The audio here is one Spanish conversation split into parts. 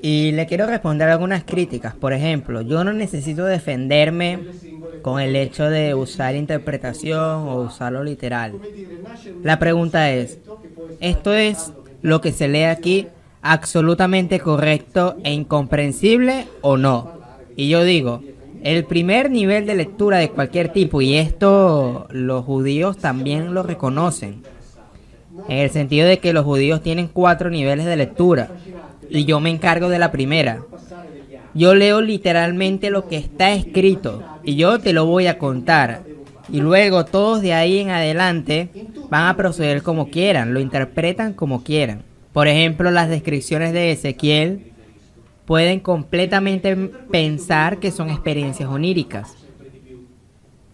Y le quiero responder algunas críticas. Por ejemplo, yo no necesito defenderme con el hecho de usar interpretación o usarlo literal. La pregunta es, ¿esto es lo que se lee aquí absolutamente correcto e incomprensible o no? Y yo digo, el primer nivel de lectura de cualquier tipo, y esto los judíos también lo reconocen, en el sentido de que los judíos tienen cuatro niveles de lectura y yo me encargo de la primera. Yo leo literalmente lo que está escrito y yo te lo voy a contar. Y luego todos de ahí en adelante van a proceder como quieran, lo interpretan como quieran. Por ejemplo, las descripciones de Ezequiel pueden completamente pensar que son experiencias oníricas.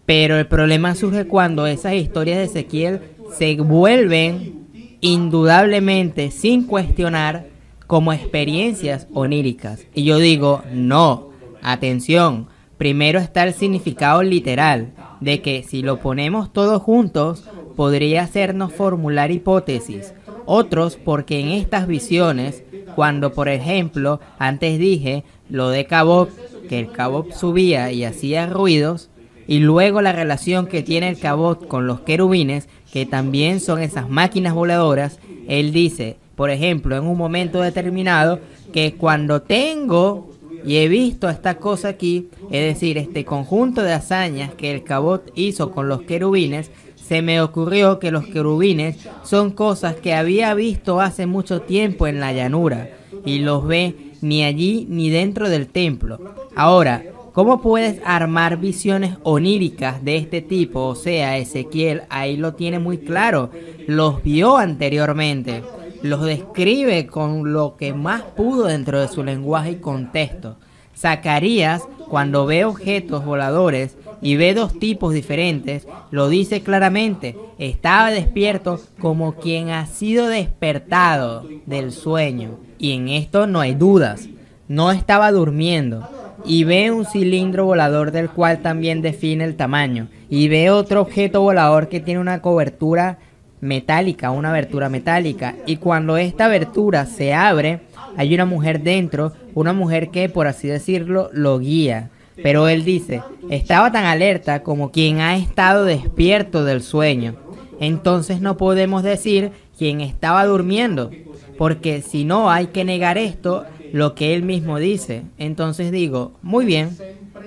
Pero el problema surge cuando esas historias de Ezequiel se vuelven indudablemente, sin cuestionar, como experiencias oníricas. Y yo digo, no, atención, primero está el significado literal, de que si lo ponemos todos juntos, podría hacernos formular hipótesis. Otros porque en estas visiones, cuando por ejemplo antes dije lo de Cabot, que el Cabot subía y hacía ruidos, y luego la relación que tiene el Cabot con los querubines, que también son esas máquinas voladoras, él dice, por ejemplo, en un momento determinado, que cuando tengo y he visto esta cosa aquí, es decir, este conjunto de hazañas que el Cabot hizo con los querubines, se me ocurrió que los querubines son cosas que había visto hace mucho tiempo en la llanura y los ve ni allí ni dentro del templo. Ahora, ¿cómo puedes armar visiones oníricas de este tipo? O sea, Ezequiel ahí lo tiene muy claro, los vio anteriormente los describe con lo que más pudo dentro de su lenguaje y contexto. Zacarías, cuando ve objetos voladores y ve dos tipos diferentes, lo dice claramente, estaba despierto como quien ha sido despertado del sueño. Y en esto no hay dudas, no estaba durmiendo. Y ve un cilindro volador del cual también define el tamaño. Y ve otro objeto volador que tiene una cobertura metálica, una abertura metálica. Y cuando esta abertura se abre, hay una mujer dentro, una mujer que, por así decirlo, lo guía. Pero él dice, estaba tan alerta como quien ha estado despierto del sueño. Entonces no podemos decir quien estaba durmiendo, porque si no hay que negar esto, lo que él mismo dice. Entonces digo, muy bien,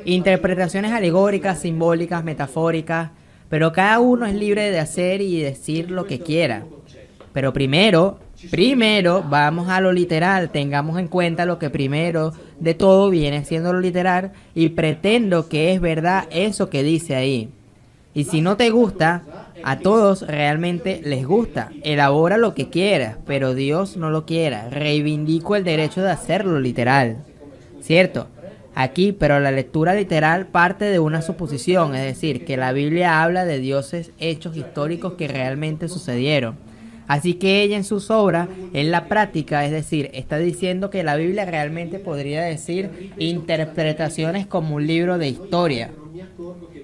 interpretaciones alegóricas, simbólicas, metafóricas, pero cada uno es libre de hacer y decir lo que quiera. Pero primero, primero vamos a lo literal, tengamos en cuenta lo que primero de todo viene siendo lo literal y pretendo que es verdad eso que dice ahí. Y si no te gusta, a todos realmente les gusta. Elabora lo que quieras, pero Dios no lo quiera. Reivindico el derecho de hacerlo literal. ¿Cierto? aquí, pero la lectura literal parte de una suposición, es decir, que la Biblia habla de dioses hechos históricos que realmente sucedieron. Así que ella en sus obras, en la práctica, es decir, está diciendo que la Biblia realmente podría decir interpretaciones como un libro de historia.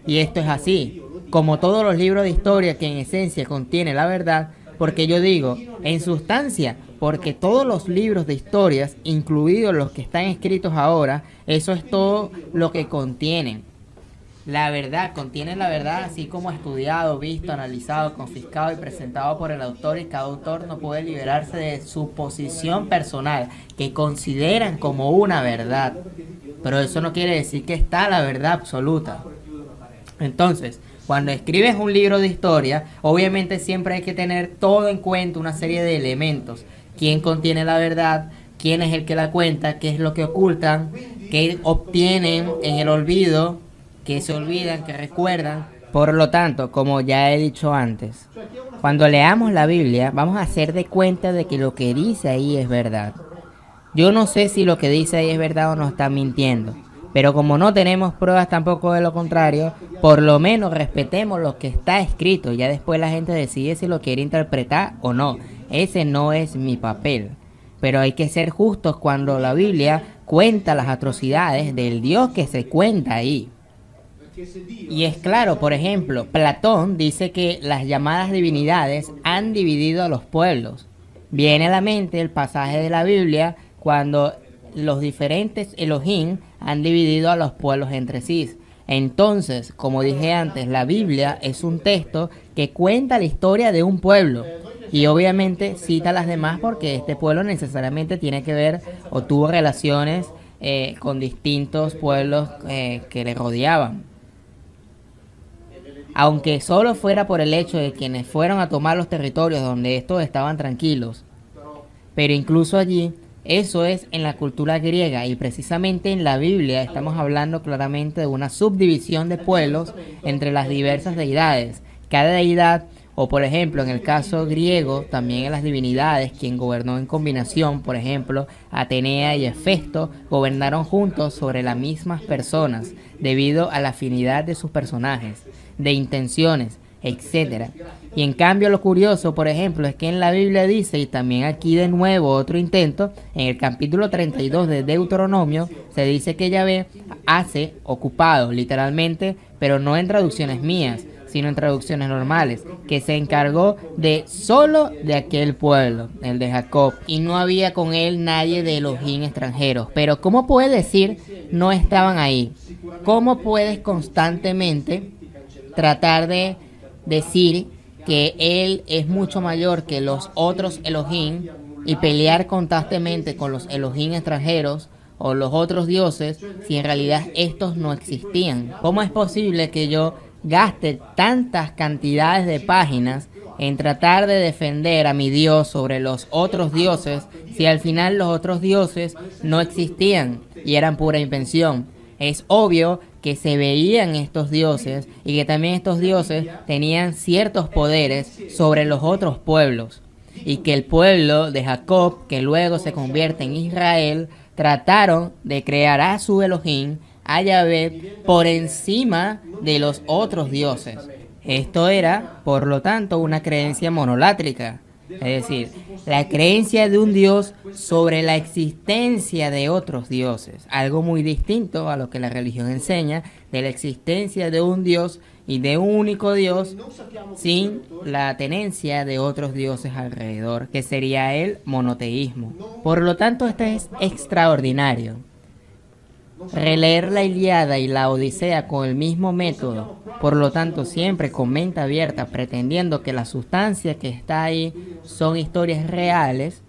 Y esto es así. Como todos los libros de historia que en esencia contiene la verdad, porque yo digo, en sustancia, porque todos los libros de historias, incluidos los que están escritos ahora, eso es todo lo que contienen. La verdad, contienen la verdad así como estudiado, visto, analizado, confiscado y presentado por el autor y cada autor no puede liberarse de su posición personal que consideran como una verdad. Pero eso no quiere decir que está la verdad absoluta. Entonces, cuando escribes un libro de historia, obviamente siempre hay que tener todo en cuenta, una serie de elementos quién contiene la verdad, quién es el que la cuenta, qué es lo que ocultan, qué obtienen en el olvido, que se olvidan, que recuerdan. Por lo tanto, como ya he dicho antes, cuando leamos la Biblia vamos a hacer de cuenta de que lo que dice ahí es verdad. Yo no sé si lo que dice ahí es verdad o no está mintiendo, pero como no tenemos pruebas tampoco de lo contrario, por lo menos respetemos lo que está escrito, ya después la gente decide si lo quiere interpretar o no. Ese no es mi papel. Pero hay que ser justos cuando la Biblia cuenta las atrocidades del Dios que se cuenta ahí. Y es claro, por ejemplo, Platón dice que las llamadas divinidades han dividido a los pueblos. Viene a la mente el pasaje de la Biblia cuando los diferentes Elohim han dividido a los pueblos entre sí. Entonces, como dije antes, la Biblia es un texto que cuenta la historia de un pueblo. Y obviamente cita a las demás porque este pueblo necesariamente tiene que ver o tuvo relaciones eh, con distintos pueblos eh, que le rodeaban. Aunque solo fuera por el hecho de quienes fueron a tomar los territorios donde estos estaban tranquilos. Pero incluso allí, eso es en la cultura griega y precisamente en la Biblia estamos hablando claramente de una subdivisión de pueblos entre las diversas deidades. Cada deidad o por ejemplo, en el caso griego, también en las divinidades, quien gobernó en combinación, por ejemplo, Atenea y Hefesto, gobernaron juntos sobre las mismas personas, debido a la afinidad de sus personajes, de intenciones, etc. Y en cambio lo curioso, por ejemplo, es que en la Biblia dice, y también aquí de nuevo otro intento, en el capítulo 32 de Deuteronomio, se dice que Yahvé hace ocupado, literalmente, pero no en traducciones mías, sino en traducciones normales, que se encargó de solo de aquel pueblo, el de Jacob, y no había con él nadie de Elohim extranjeros. Pero ¿cómo puedes decir no estaban ahí? ¿Cómo puedes constantemente tratar de decir que él es mucho mayor que los otros Elohim y pelear constantemente con los Elohim extranjeros o los otros dioses si en realidad estos no existían. ¿Cómo es posible que yo gaste tantas cantidades de páginas en tratar de defender a mi Dios sobre los otros dioses si al final los otros dioses no existían y eran pura invención. Es obvio que se veían estos dioses y que también estos dioses tenían ciertos poderes sobre los otros pueblos y que el pueblo de Jacob, que luego se convierte en Israel, trataron de crear a su Elohim a por encima de los otros dioses. Esto era, por lo tanto, una creencia monolátrica, es decir, la creencia de un dios sobre la existencia de otros dioses, algo muy distinto a lo que la religión enseña, de la existencia de un dios y de un único dios sin la tenencia de otros dioses alrededor, que sería el monoteísmo. Por lo tanto, esto es extraordinario. Releer la Iliada y la Odisea con el mismo método, por lo tanto siempre con mente abierta, pretendiendo que la sustancia que está ahí son historias reales,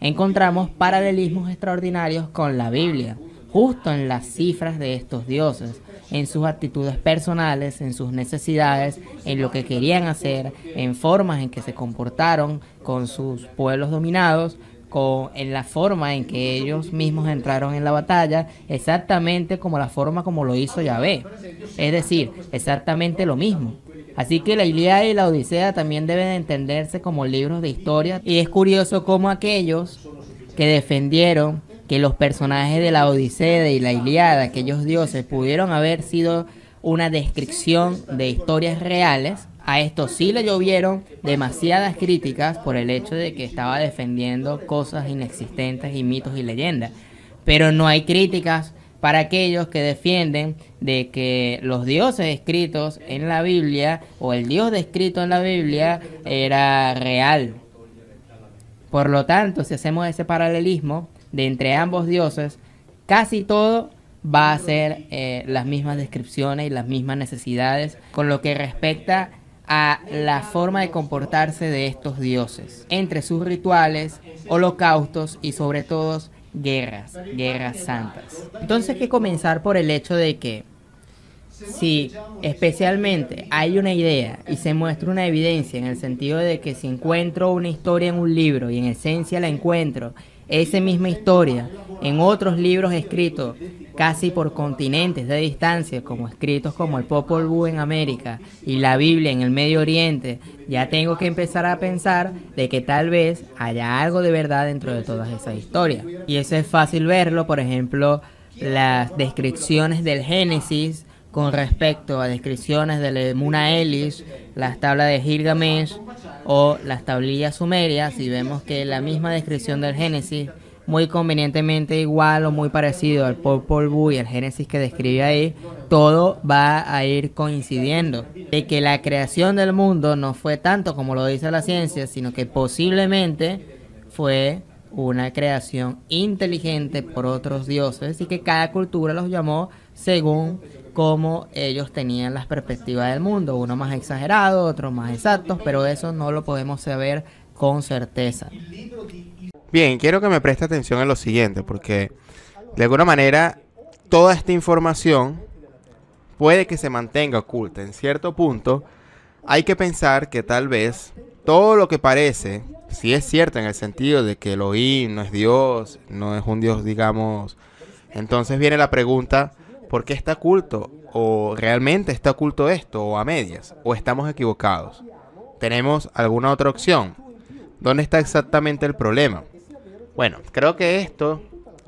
encontramos paralelismos extraordinarios con la Biblia, justo en las cifras de estos dioses, en sus actitudes personales, en sus necesidades, en lo que querían hacer, en formas en que se comportaron con sus pueblos dominados, con, en la forma en que ellos mismos entraron en la batalla, exactamente como la forma como lo hizo Yahvé. Es decir, exactamente lo mismo. Así que la Ilíada y la Odisea también deben entenderse como libros de historia. Y es curioso cómo aquellos que defendieron que los personajes de la Odisea y la Ilíada, aquellos dioses, pudieron haber sido una descripción de historias reales, a esto sí le llovieron demasiadas críticas por el hecho de que estaba defendiendo cosas inexistentes y mitos y leyendas. Pero no hay críticas para aquellos que defienden de que los dioses escritos en la Biblia o el dios descrito en la Biblia era real. Por lo tanto, si hacemos ese paralelismo de entre ambos dioses, casi todo va a ser eh, las mismas descripciones y las mismas necesidades con lo que respecta a la forma de comportarse de estos dioses, entre sus rituales, holocaustos y sobre todo guerras, guerras santas. Entonces hay que comenzar por el hecho de que si especialmente hay una idea y se muestra una evidencia en el sentido de que si encuentro una historia en un libro y en esencia la encuentro, esa misma historia en otros libros escritos casi por continentes de distancia, como escritos como el Popol Vuh en América y la Biblia en el Medio Oriente, ya tengo que empezar a pensar de que tal vez haya algo de verdad dentro de todas esas historias. Y eso es fácil verlo, por ejemplo, las descripciones del Génesis con respecto a descripciones de Muna Elis, las tablas de Gilgamesh o las tablillas sumerias, y vemos que la misma descripción del Génesis muy convenientemente igual o muy parecido al Paul Vuh y al Génesis que describe ahí, todo va a ir coincidiendo. De que la creación del mundo no fue tanto como lo dice la ciencia, sino que posiblemente fue una creación inteligente por otros dioses y que cada cultura los llamó según cómo ellos tenían las perspectivas del mundo, uno más exagerado, otro más exacto, pero eso no lo podemos saber con certeza. Bien, quiero que me preste atención en lo siguiente, porque de alguna manera toda esta información puede que se mantenga oculta. En cierto punto, hay que pensar que tal vez todo lo que parece, si es cierto en el sentido de que Elohim no es Dios, no es un Dios, digamos, entonces viene la pregunta, ¿por qué está oculto? ¿O realmente está oculto esto? ¿O a medias? ¿O estamos equivocados? ¿Tenemos alguna otra opción? ¿Dónde está exactamente el problema? Bueno, creo que esto,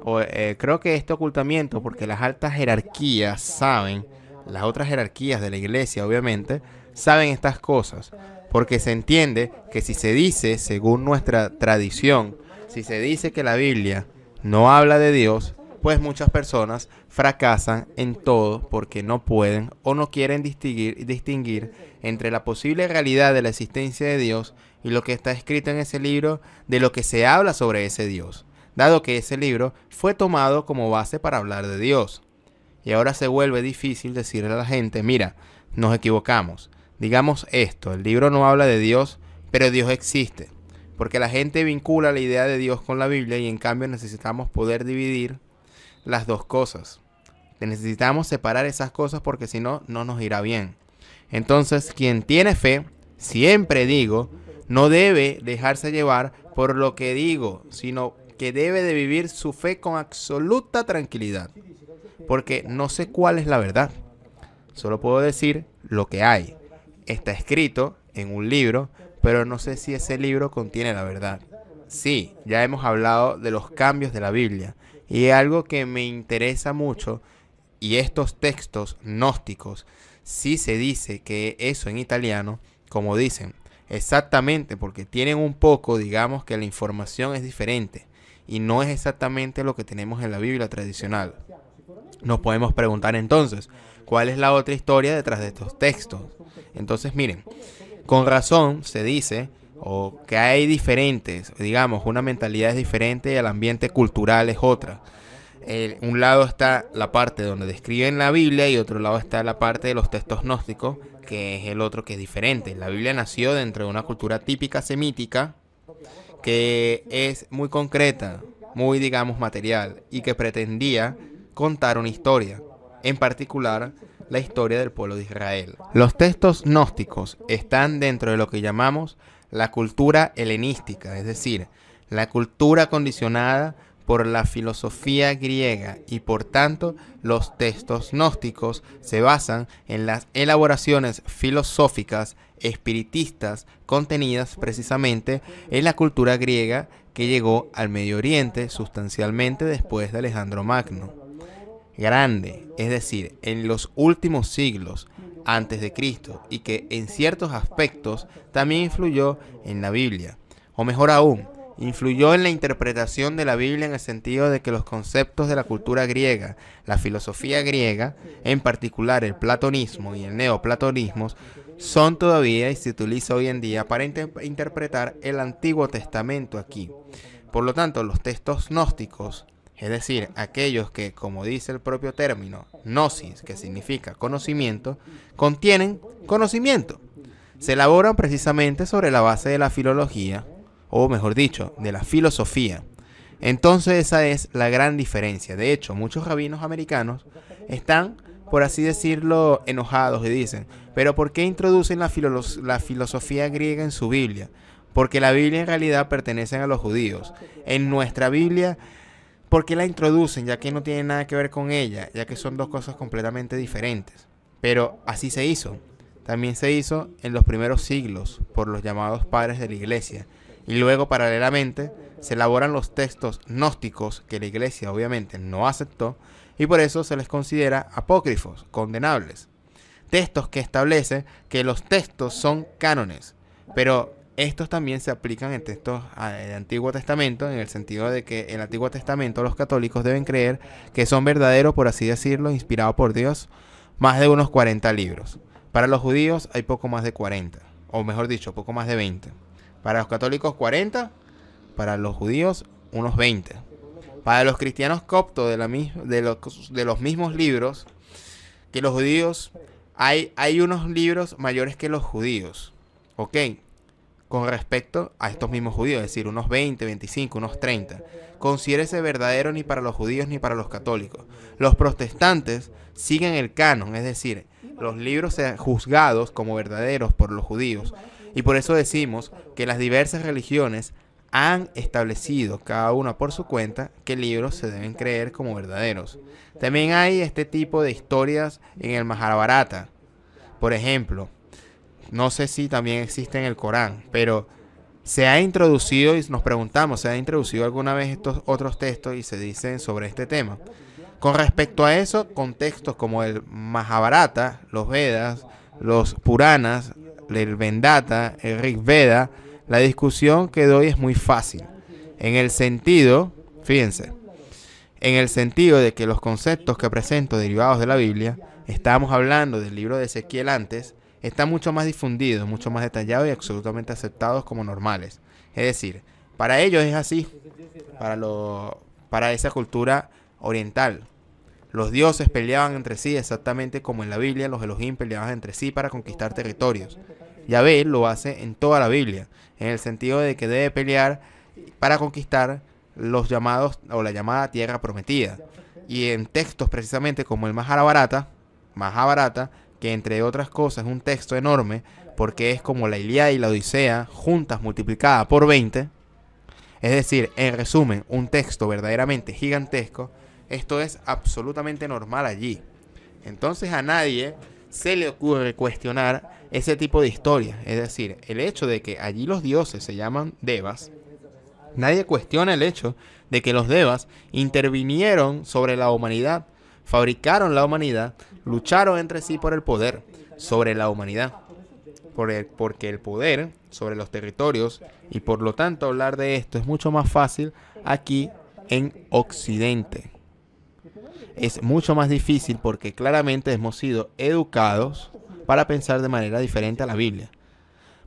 o, eh, creo que este ocultamiento, porque las altas jerarquías saben, las otras jerarquías de la iglesia obviamente, saben estas cosas, porque se entiende que si se dice, según nuestra tradición, si se dice que la Biblia no habla de Dios, pues muchas personas fracasan en todo porque no pueden o no quieren distinguir, distinguir, entre la posible realidad de la existencia de Dios y lo que está escrito en ese libro de lo que se habla sobre ese Dios, dado que ese libro fue tomado como base para hablar de Dios. Y ahora se vuelve difícil decirle a la gente, mira, nos equivocamos. Digamos esto, el libro no habla de Dios, pero Dios existe. Porque la gente vincula la idea de Dios con la Biblia y en cambio necesitamos poder dividir las dos cosas. Necesitamos separar esas cosas porque si no, no nos irá bien. Entonces, quien tiene fe, siempre digo, no debe dejarse llevar por lo que digo, sino que debe de vivir su fe con absoluta tranquilidad. Porque no sé cuál es la verdad. Solo puedo decir lo que hay. Está escrito en un libro, pero no sé si ese libro contiene la verdad. Sí, ya hemos hablado de los cambios de la Biblia. Y algo que me interesa mucho, y estos textos gnósticos, sí se dice que eso en italiano, como dicen, Exactamente, porque tienen un poco, digamos, que la información es diferente y no es exactamente lo que tenemos en la Biblia tradicional. Nos podemos preguntar entonces, ¿cuál es la otra historia detrás de estos textos? Entonces, miren, con razón se dice o que hay diferentes, digamos, una mentalidad es diferente y el ambiente cultural es otra. un lado está la parte donde describen la Biblia y otro lado está la parte de los textos gnósticos que es el otro que es diferente. La Biblia nació dentro de una cultura típica semítica que es muy concreta, muy digamos material y que pretendía contar una historia, en particular la historia del pueblo de Israel. Los textos gnósticos están dentro de lo que llamamos la cultura helenística, es decir, la cultura condicionada por la filosofía griega y por tanto los textos gnósticos se basan en las elaboraciones filosóficas espiritistas contenidas precisamente en la cultura griega que llegó al Medio Oriente sustancialmente después de Alejandro Magno. Grande, es decir, en los últimos siglos antes de Cristo y que en ciertos aspectos también influyó en la Biblia, o mejor aún, Influyó en la interpretación de la Biblia en el sentido de que los conceptos de la cultura griega, la filosofía griega, en particular el platonismo y el neoplatonismo, son todavía y se utiliza hoy en día para interpretar el Antiguo Testamento aquí. Por lo tanto, los textos gnósticos, es decir, aquellos que, como dice el propio término, gnosis, que significa conocimiento, contienen conocimiento. Se elaboran precisamente sobre la base de la filología, o mejor dicho, de la filosofía. Entonces esa es la gran diferencia. De hecho, muchos rabinos americanos están, por así decirlo, enojados y dicen, pero ¿por qué introducen la, la filosofía griega en su Biblia? Porque la Biblia en realidad pertenece a los judíos. En nuestra Biblia, ¿por qué la introducen? Ya que no tiene nada que ver con ella, ya que son dos cosas completamente diferentes. Pero así se hizo. También se hizo en los primeros siglos por los llamados padres de la iglesia y luego, paralelamente, se elaboran los textos gnósticos que la Iglesia obviamente no aceptó y por eso se les considera apócrifos, condenables. Textos que establecen que los textos son cánones, pero estos también se aplican en textos del ah, Antiguo Testamento, en el sentido de que en el Antiguo Testamento los católicos deben creer que son verdaderos, por así decirlo, inspirados por Dios, más de unos 40 libros. Para los judíos hay poco más de 40, o mejor dicho, poco más de 20. Para los católicos 40, para los judíos unos 20. Para los cristianos coptos de, los, mismos libros, que los judíos, hay, unos libros mayores que los judíos. ¿Ok? con respecto a estos mismos judíos, es decir, unos 20, 25, unos 30. Considérese verdadero ni para los judíos ni para los católicos. Los protestantes siguen el canon, es decir, los libros juzgados como verdaderos por los judíos y por eso decimos que las diversas religiones han establecido cada una por su cuenta qué libros se deben creer como verdaderos. También hay este tipo de historias en el Mahabharata. Por ejemplo, no sé si también existe en el Corán, pero se ha introducido y nos preguntamos, ¿se ha introducido alguna vez estos otros textos y se dicen sobre este tema? Con respecto a eso, contextos como el Mahabharata, los Vedas, los Puranas, el Vendata, el Rig Veda, la discusión que doy es muy fácil. En el sentido, fíjense, en el sentido de que los conceptos que presento derivados de la Biblia, estábamos hablando del libro de Ezequiel antes, está mucho más difundido, mucho más detallado y absolutamente aceptados como normales. Es decir, para ellos es así, para, lo, para esa cultura oriental. Los dioses peleaban entre sí exactamente como en la Biblia los Elohim peleaban entre sí para conquistar territorios. Yahvé lo hace en toda la Biblia, en el sentido de que debe pelear para conquistar los llamados o la llamada tierra prometida. Y en textos precisamente como el Mahabharata, barata que entre otras cosas es un texto enorme, porque es como la Ilíada y la Odisea juntas multiplicada por 20. Es decir, en resumen, un texto verdaderamente gigantesco. Esto es absolutamente normal allí. Entonces a nadie se le ocurre cuestionar ese tipo de historia, Es decir, el hecho de que allí los dioses se llaman devas, nadie cuestiona el hecho de que los devas intervinieron sobre la humanidad, fabricaron la humanidad, lucharon entre sí por el poder sobre la humanidad. porque el poder sobre los territorios y por lo tanto hablar de esto es mucho más fácil aquí en Occidente es mucho más difícil porque claramente hemos sido educados para pensar de manera diferente a la Biblia.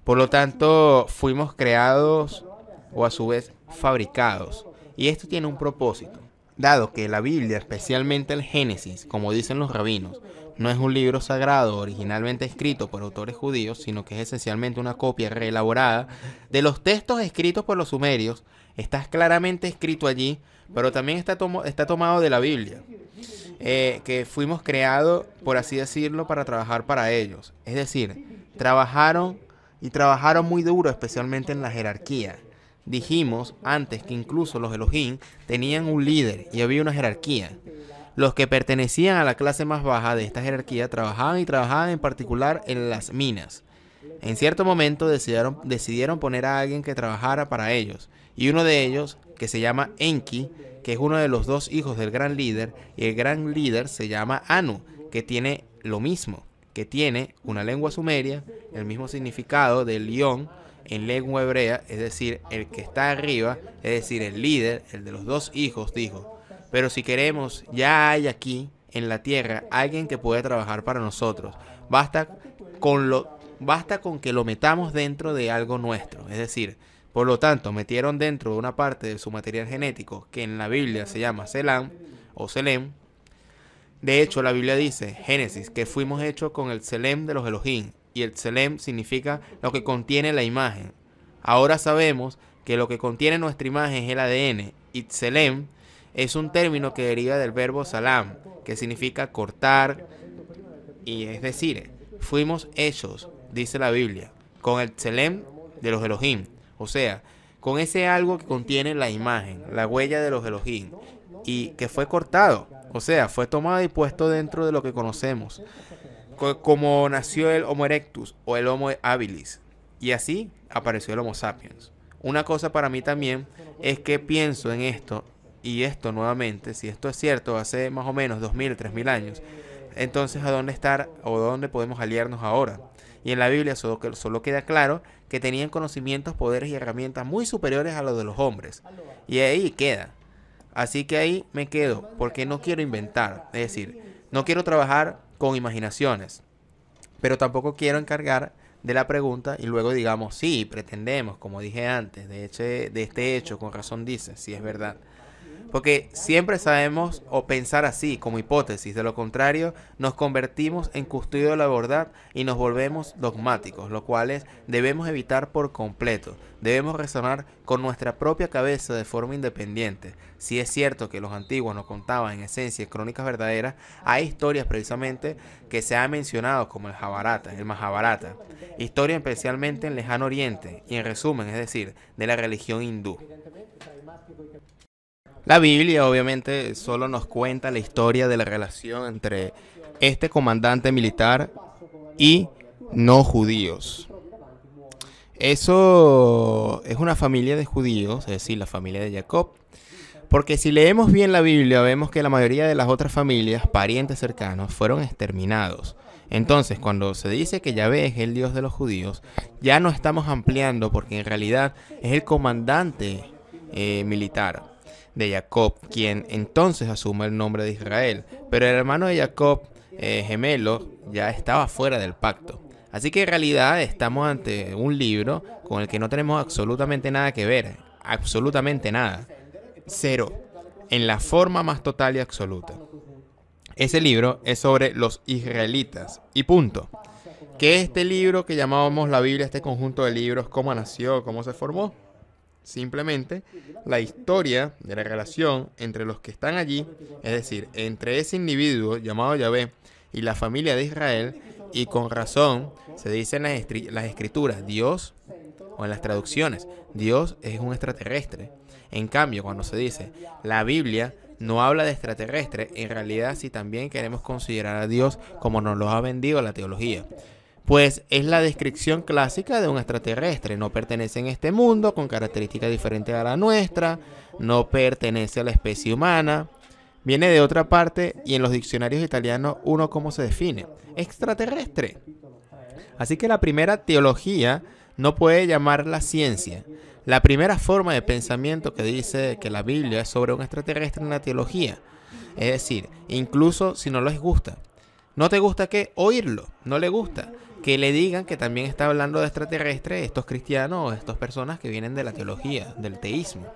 Por lo tanto, fuimos creados o a su vez fabricados. Y esto tiene un propósito. Dado que la Biblia, especialmente el Génesis, como dicen los rabinos, no es un libro sagrado originalmente escrito por autores judíos, sino que es esencialmente una copia reelaborada de los textos escritos por los sumerios, está claramente escrito allí pero también está, tomado de la Biblia, eh, que fuimos creados, por así decirlo, para trabajar para ellos. Es decir, trabajaron y trabajaron muy duro, especialmente en la jerarquía. Dijimos antes que incluso los Elohim tenían un líder y había una jerarquía. Los que pertenecían a la clase más baja de esta jerarquía trabajaban y trabajaban en particular en las minas. En cierto momento decidieron, decidieron poner a alguien que trabajara para ellos y uno de ellos que se llama Enki, que es uno de los dos hijos del gran líder, y el gran líder se llama Anu, que tiene lo mismo, que tiene una lengua sumeria, el mismo significado del león en lengua hebrea, es decir, el que está arriba, es decir, el líder, el de los dos hijos, dijo. Pero si queremos, ya hay aquí en la tierra alguien que puede trabajar para nosotros. Basta con lo basta con que lo metamos dentro de algo nuestro, es decir, por lo tanto, metieron dentro de una parte de su material genético, que en la Biblia se llama Selam o Selem. De hecho, la Biblia dice, Génesis, que fuimos hechos con el Selem de los Elohim, y el Selem significa lo que contiene la imagen. Ahora sabemos que lo que contiene nuestra imagen es el ADN, y Selem es un término que deriva del verbo salam, que significa cortar, y es decir, fuimos hechos, dice la Biblia, con el Selem de los Elohim, o sea, con ese algo que contiene la imagen, la huella de los Elohim, y que fue cortado, o sea, fue tomado y puesto dentro de lo que conocemos, como nació el Homo erectus o el Homo habilis, y así apareció el Homo sapiens. Una cosa para mí también es que pienso en esto, y esto nuevamente, si esto es cierto, hace más o menos 2000, 3000 años, entonces a dónde estar o dónde podemos aliarnos ahora y en la Biblia solo, queda claro que tenían conocimientos, poderes y herramientas muy superiores a los de los hombres. Y ahí queda. Así que ahí me quedo, porque no quiero inventar, es decir, no quiero trabajar con imaginaciones, pero tampoco quiero encargar de la pregunta y luego digamos, sí, pretendemos, como dije antes, de, hecho, de este hecho, con razón dice, si es verdad. Porque siempre sabemos o pensar así, como hipótesis. De lo contrario, nos convertimos en custodio de la verdad y nos volvemos dogmáticos, lo cual es, debemos evitar por completo. Debemos resonar con nuestra propia cabeza de forma independiente. Si es cierto que los antiguos nos contaban en esencia crónicas verdaderas, hay historias precisamente que se han mencionado como el Jabarata, el Mahabharata. Historia especialmente en Lejano Oriente y en resumen, es decir, de la religión hindú. La Biblia obviamente solo nos cuenta la historia de la relación entre este comandante militar y no judíos. Eso es una familia de judíos, es decir, la familia de Jacob. Porque si leemos bien la Biblia, vemos que la mayoría de las otras familias, parientes cercanos, fueron exterminados. Entonces, cuando se dice que Yahvé es el Dios de los judíos, ya no estamos ampliando porque en realidad es el comandante eh, militar de Jacob, quien entonces asume el nombre de Israel. Pero el hermano de Jacob, eh, gemelo, ya estaba fuera del pacto. Así que en realidad estamos ante un libro con el que no tenemos absolutamente nada que ver. Absolutamente nada. Cero. En la forma más total y absoluta. Ese libro es sobre los israelitas. Y punto. Que este libro que llamábamos la Biblia, este conjunto de libros, cómo nació, cómo se formó, Simplemente la historia de la relación entre los que están allí, es decir, entre ese individuo llamado Yahvé y la familia de Israel, y con razón se dice en las, escrituras, Dios, o en las traducciones, Dios es un extraterrestre. En cambio, cuando se dice, la Biblia no habla de extraterrestre, en realidad si también queremos considerar a Dios como nos lo ha vendido la teología pues es la descripción clásica de un extraterrestre. No pertenece en este mundo, con características diferentes a la nuestra, no pertenece a la especie humana. Viene de otra parte y en los diccionarios italianos uno cómo se define. Extraterrestre. Así que la primera teología no puede llamar la ciencia. La primera forma de pensamiento que dice que la Biblia es sobre un extraterrestre en la teología. Es decir, incluso si no les gusta. No te gusta que oírlo, no le gusta que le digan que también está hablando de extraterrestres estos cristianos o estas personas que vienen de la teología, del teísmo.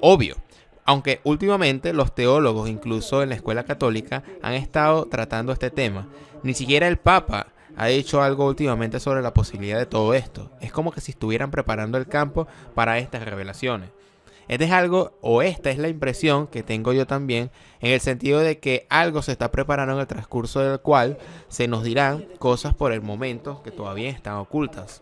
Obvio. Aunque últimamente los teólogos, incluso en la escuela católica, han estado tratando este tema. Ni siquiera el Papa ha dicho algo últimamente sobre la posibilidad de todo esto. Es como que si estuvieran preparando el campo para estas revelaciones. Este es algo, o esta es la impresión que tengo yo también, en el sentido de que algo se está preparando en el transcurso del cual se nos dirán cosas por el momento que todavía están ocultas,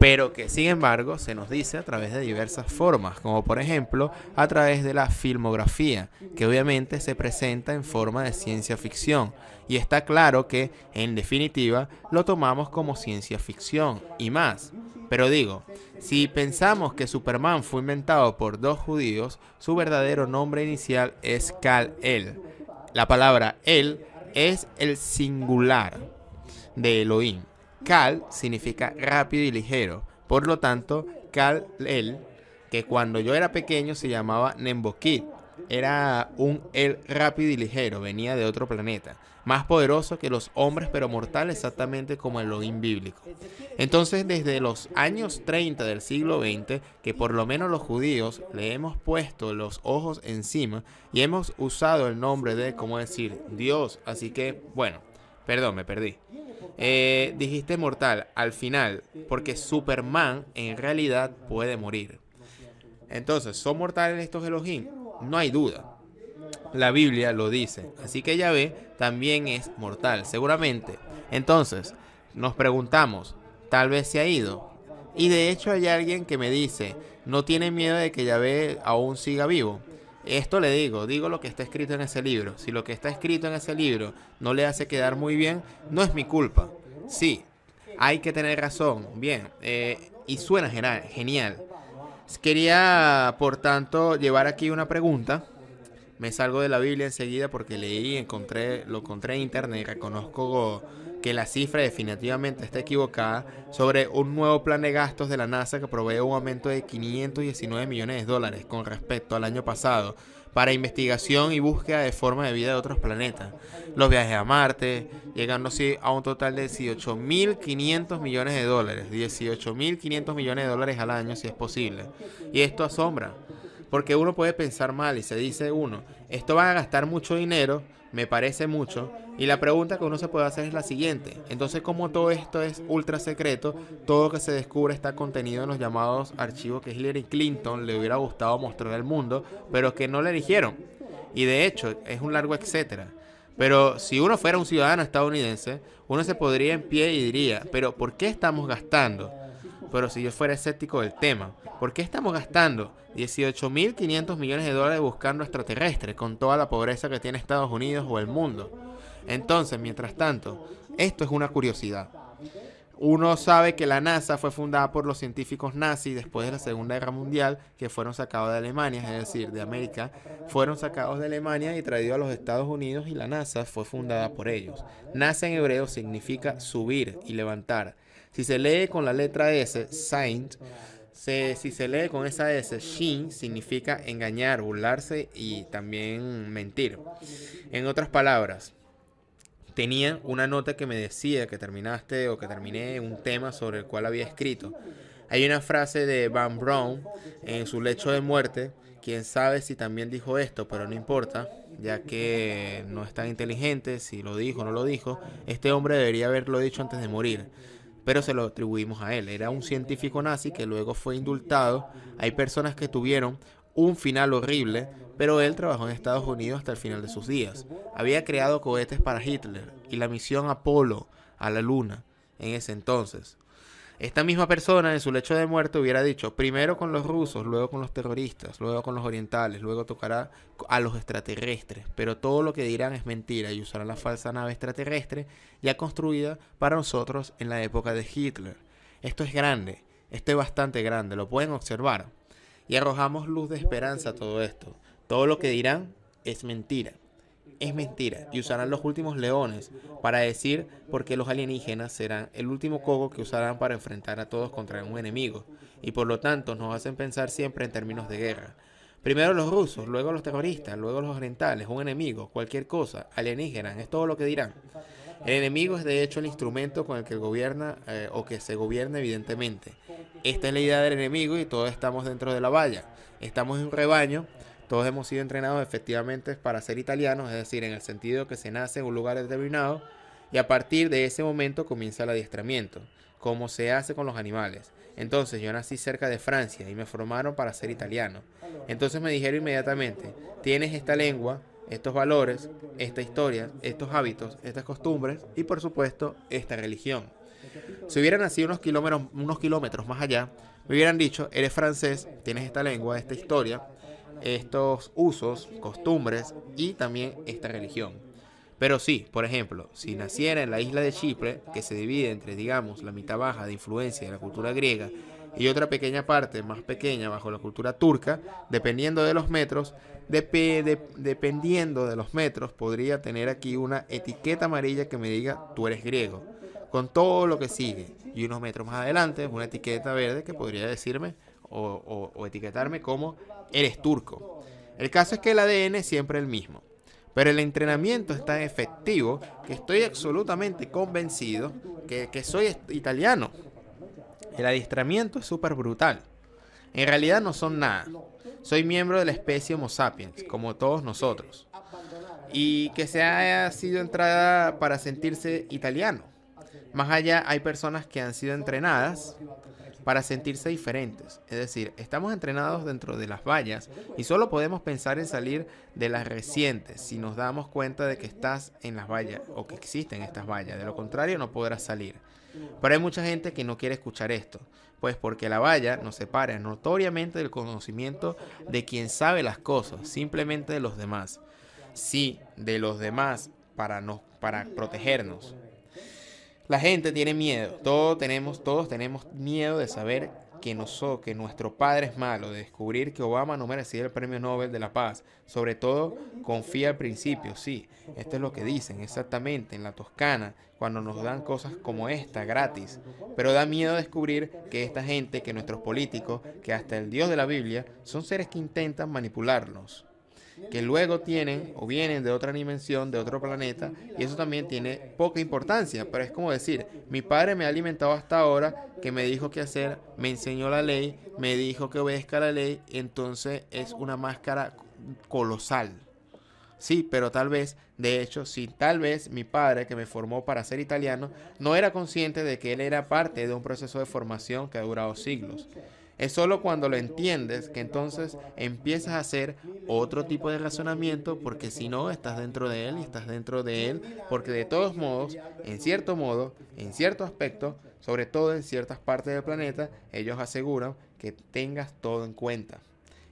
pero que sin embargo se nos dice a través de diversas formas, como por ejemplo a través de la filmografía, que obviamente se presenta en forma de ciencia ficción, y está claro que, en definitiva, lo tomamos como ciencia ficción y más. Pero digo, si pensamos que Superman fue inventado por dos judíos, su verdadero nombre inicial es Kal-El. La palabra El es el singular de Elohim. Kal significa rápido y ligero. Por lo tanto, Kal-El, que cuando yo era pequeño se llamaba Nemboquit. Era un el rápido y ligero, venía de otro planeta, más poderoso que los hombres pero mortal exactamente como el Elohim bíblico. Entonces desde los años 30 del siglo XX, que por lo menos los judíos le hemos puesto los ojos encima y hemos usado el nombre de, como decir, Dios, así que bueno, Perdón, me perdí. Eh, dijiste mortal al final, porque Superman en realidad puede morir. Entonces, ¿son mortales estos Elohim? no hay duda. La Biblia lo dice. Así que Yahvé también es mortal, seguramente. Entonces, nos preguntamos, tal vez se ha ido. Y de hecho hay alguien que me dice, no tiene miedo de que Yahvé aún siga vivo. Esto le digo, digo lo que está escrito en ese libro. Si lo que está escrito en ese libro no le hace quedar muy bien, no es mi culpa. Sí, hay que tener razón, bien. Eh, y suena genial, Quería, por tanto, llevar aquí una pregunta. Me salgo de la Biblia enseguida porque leí, encontré, lo encontré en internet y reconozco que la cifra definitivamente está equivocada sobre un nuevo plan de gastos de la NASA que provee un aumento de 519 millones de dólares con respecto al año pasado para investigación y búsqueda de formas de vida de otros planetas. Los viajes a Marte, llegando a un total de 18.500 millones de dólares. 18.500 millones de dólares al año si es posible. Y esto asombra, porque uno puede pensar mal y se dice uno, esto va a gastar mucho dinero, me parece mucho, y la pregunta que uno se puede hacer es la siguiente. Entonces, como todo esto es ultra secreto, todo lo que se descubre está contenido en los llamados archivos que Hillary Clinton le hubiera gustado mostrar al mundo, pero que no le eligieron. Y de hecho, es un largo etcétera. Pero si uno fuera un ciudadano estadounidense, uno se podría en pie y diría, pero ¿por qué estamos gastando? pero si yo fuera escéptico del tema, ¿por qué estamos gastando 18.500 millones de dólares buscando extraterrestres con toda la pobreza que tiene Estados Unidos o el mundo? Entonces, mientras tanto, esto es una curiosidad. Uno sabe que la NASA fue fundada por los científicos nazis después de la Segunda Guerra Mundial, que fueron sacados de Alemania, es decir, de América, fueron sacados de Alemania y traídos a los Estados Unidos y la NASA fue fundada por ellos. NASA en hebreo significa subir y levantar. Si se lee con la letra S, Saint, si se lee con esa S, Shin, significa engañar, burlarse y también mentir. En otras palabras, tenía una nota que me decía que terminaste o que terminé un tema sobre el cual había escrito. Hay una frase de Van Brown en su lecho de muerte, quién sabe si también dijo esto, pero no importa, ya que no es tan inteligente si lo dijo o no lo dijo, este hombre debería haberlo dicho antes de morir pero se lo atribuimos a él. Era un científico nazi que luego fue indultado. Hay personas que tuvieron un final horrible, pero él trabajó en Estados Unidos hasta el final de sus días. Había creado cohetes para Hitler y la misión Apolo a la Luna en ese entonces. Esta misma persona en su lecho de muerte hubiera dicho, primero con los rusos, luego con los terroristas, luego con los orientales, luego tocará a los extraterrestres. Pero todo lo que dirán es mentira y usarán la falsa nave extraterrestre ya construida para nosotros en la época de Hitler. Esto es grande, esto es bastante grande, lo pueden observar. Y arrojamos luz de esperanza a todo esto. Todo lo que dirán es mentira es mentira y usarán los últimos leones para decir por qué los alienígenas serán el último cogo que usarán para enfrentar a todos contra un enemigo y por lo tanto nos hacen pensar siempre en términos de guerra. Primero los rusos, luego los terroristas, luego los orientales, un enemigo, cualquier cosa, alienígenas, es todo lo que dirán. El enemigo es de hecho el instrumento con el que gobierna eh, o que se gobierna evidentemente. Esta es la idea del enemigo y todos estamos dentro de la valla. Estamos en un rebaño todos hemos sido entrenados efectivamente para ser italianos, es decir, en el sentido que se nace en un lugar determinado y a partir de ese momento comienza el adiestramiento, como se hace con los animales. Entonces yo nací cerca de Francia y me formaron para ser italiano. Entonces me dijeron inmediatamente, tienes esta lengua, estos valores, esta historia, estos hábitos, estas costumbres y por supuesto esta religión. Si hubieran nacido unos kilómetros, unos kilómetros más allá, me hubieran dicho, eres francés, tienes esta lengua, esta historia, estos usos, costumbres y también esta religión. Pero sí, por ejemplo, si naciera en la isla de Chipre, que se divide entre, digamos, la mitad baja de influencia de la cultura griega y otra pequeña parte más pequeña bajo la cultura turca, dependiendo de los metros, de, dependiendo de los metros, podría tener aquí una etiqueta amarilla que me diga tú eres griego, con todo lo que sigue. Y unos metros más adelante, una etiqueta verde que podría decirme o, etiquetarme como eres turco. El caso es que el ADN es siempre el mismo. Pero el entrenamiento es tan efectivo que estoy absolutamente convencido que, que soy italiano. El adiestramiento es súper brutal. En realidad no son nada. Soy miembro de la especie Homo sapiens, como todos nosotros. Y que se haya sido entrada para sentirse italiano. Más allá hay personas que han sido entrenadas para sentirse diferentes. Es decir, estamos entrenados dentro de las vallas y solo podemos pensar en salir de las recientes si nos damos cuenta de que estás en las vallas o que existen estas vallas. De lo contrario, no podrás salir. Pero hay mucha gente que no quiere escuchar esto, pues porque la valla nos separa notoriamente del conocimiento de quien sabe las cosas, simplemente de los demás. Sí, de los demás para, no para protegernos, la gente tiene miedo. Todos tenemos, todos tenemos miedo de saber que, que nuestro padre es malo, de descubrir que Obama no merecía el premio Nobel de la Paz. Sobre todo, confía al principio, sí. Esto es lo que dicen exactamente en la Toscana, cuando nos dan cosas como esta gratis. Pero da miedo descubrir que esta gente, que nuestros políticos, que hasta el Dios de la Biblia, son seres que intentan manipularnos que luego tienen o vienen de otra dimensión, de otro planeta, y eso también tiene poca importancia, pero es como decir, mi padre me ha alimentado hasta ahora, que me dijo qué hacer, me enseñó la ley, me dijo que obedezca la ley, entonces es una máscara colosal. Sí, pero tal vez, de hecho, sí, tal vez mi padre, que me formó para ser italiano, no era consciente de que él era parte de un proceso de formación que ha durado siglos. Es solo cuando lo entiendes que entonces empiezas a hacer otro tipo de razonamiento porque si no estás dentro de él y estás dentro de él porque de todos modos, en cierto modo, en cierto aspecto, sobre todo en ciertas partes del planeta, ellos aseguran que tengas todo en cuenta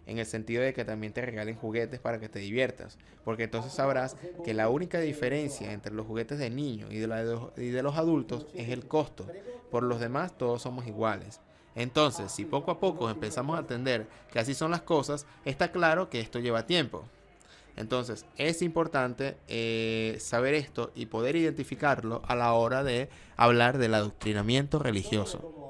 en el sentido de que también te regalen juguetes para que te diviertas, porque entonces sabrás que la única diferencia entre los juguetes de niños y de, y de los adultos es el costo. Por los demás todos somos iguales. Entonces, si poco a poco empezamos a entender que así son las cosas, está claro que esto lleva tiempo. Entonces, es importante eh, saber esto y poder identificarlo a la hora de hablar del adoctrinamiento religioso.